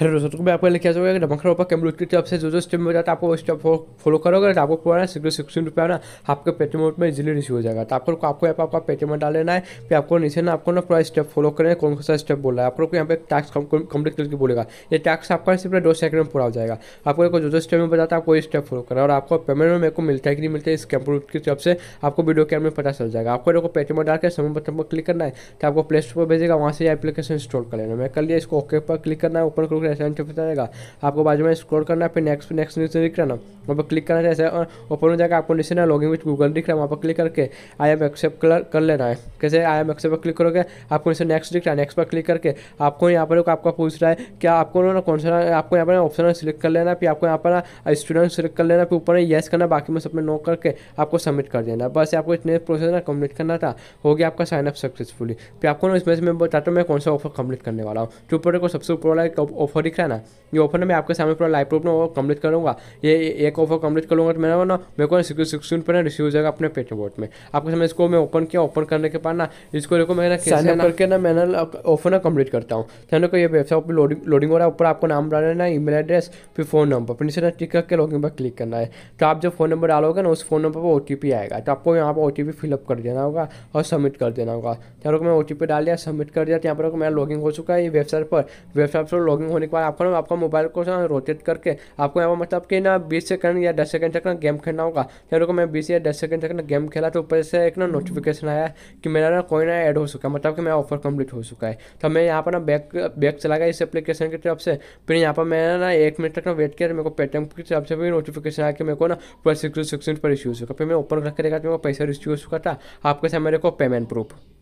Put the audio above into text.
hello दोस्तों तो मैं आपको लेके आ जाऊँगा कि डमखरा ऊपर कैमरूट की तरफ से जो जो स्टेप में जाता है आपको स्टेप फॉलो करोगे तो आपको पूरा सिक्स सिक्सटीन रुपया ना आपके पेटीएम अकाउंट में इजीली रिसीव हो जाएगा तो आपको आपको ऐप आपका पेटीएम डाल लेना है फिर आपको नीचे ना आपको ना पूरा स्टेप फॉलो करें कौन सा स्टेप बोल रहा है आप को यहाँ पे टैक्स कंप्लीट करके बोलेगा ये टैक्स आपका सिर्फ दो सेकंड में पूरा हो जाएगा आपको जो जो स्टेप में बताता है आपको स्टेप फॉलो करना और आपको पेमेंट में मेरे को मिलता है कि नहीं मिलता है इस कैमरूट की तरफ से आपको वीडियो कैम में पता चल जाएगा आपको देखो पेटीएम डाल के समय बटन पर क्लिक करना है तो आपको प्ले स्टोर पर भेजेगा वहाँ से एप्लीकेशन इंस्टॉल कर लेना मैं कर लिया इसको ओके पर क्लिक करना है ओपन करूँगा करके रेस्टोरेंट छुपता जाएगा आपको बाजू में स्क्रॉल करना फिर नेक्स्ट नेक्स्ट न्यूज दिख रहा ना वहाँ पर क्लिक करना जैसे ओपन हो जाएगा आपको नीचे ना लॉगिंग विथ गूगल दिख रहा है वहाँ पर क्लिक करके आई एम एक्सेप्ट कर लेना है कैसे आई एम एक्सेप्ट पर क्लिक करोगे आपको नीचे नेक्स्ट दिख रहा है नेक्स्ट पर क्लिक करके आपको यहाँ पर आपका पूछ रहा है क्या आपको ना कौन सा आपको यहाँ पर ऑप्शन सिलेक्ट कर लेना फिर आपको यहाँ पर स्टूडेंट सिलेक्ट कर लेना फिर ऊपर में येस करना बाकी में सब में नो करके आपको सबमिट कर देना बस आपको इतने प्रोसेस ना कम्प्लीट करना था हो गया आपका साइनअप सक्सेसफुली फिर आपको ना इसमें से मैं बताता हूँ मैं कौन सा ऑफर कम्प्लीट करने वाला हूँ जो ऊपर को सबसे ऊपर वाला ऑफर ऑफर दिख रहा है ना ये ऑफर ना मैं आपके सामने पूरा लाइव प्रूफ ना कम्प्लीट करूँगा ये एक ऑफर कम्प्लीट करूँगा तो मेरा ना मेरे को सिक्सटीन पर रिसीव हो जाएगा अपने पेट बोर्ड में आपके सामने इसको मैं ओपन किया ओपन करने के बाद ना इसको देखो मैं ना करके ना मैं ऑफर ना कम्प्लीट करता हूँ क्या तो देखो ये वेबसाइट पर लोडिंग लोडिंग हो रहा है ऊपर आपको नाम डाल देना ईमेल एड्रेस फिर फोन नंबर फिर इसे ना टिक करके लॉगिन पर क्लिक करना है तो आप जब फोन नंबर डालोगे ना उस फोन नंबर पर ओ आएगा तो आपको यहाँ पर ओ फिलअप कर देना होगा और सबमिट कर देना होगा तो मैं ओ डाल दिया सबमिट कर दिया तो यहाँ पर मेरा लॉगिंग हो चुका है ये वेबसाइट पर वेबसाइट पर लॉगिंग होने एक बार आपको ना आपका मोबाइल को रोटेट करके आपको यहाँ पर मतलब कि ना बीस सेकंड या दस सेकंड तक ना गेम खेलना होगा चलो को मैं बीस या दस सेकंड तक ना गेम खेला तो ऊपर से एक ना नोटिफिकेशन आया कि मेरा ना कोई ना ऐड हो चुका है मतलब कि मेरा ऑफर कंप्लीट हो चुका है तो मैं यहाँ पर ना बैक बैक चला गया इस एप्लीकेशन की तरफ से फिर यहाँ पर मैंने ना एक मिनट तक ना वेट किया मेरे को पेटीएम की तरफ से भी नोटिफिकेशन आया कि मेरे को ना पूरा सिक्स सिक्सटीन पर इश्यू हो चुका फिर मैं ओपन करके देखा तो मेरे को पैसा रिसीव हो चुका था आपके साथ मेरे को पेमेंट प्रूफ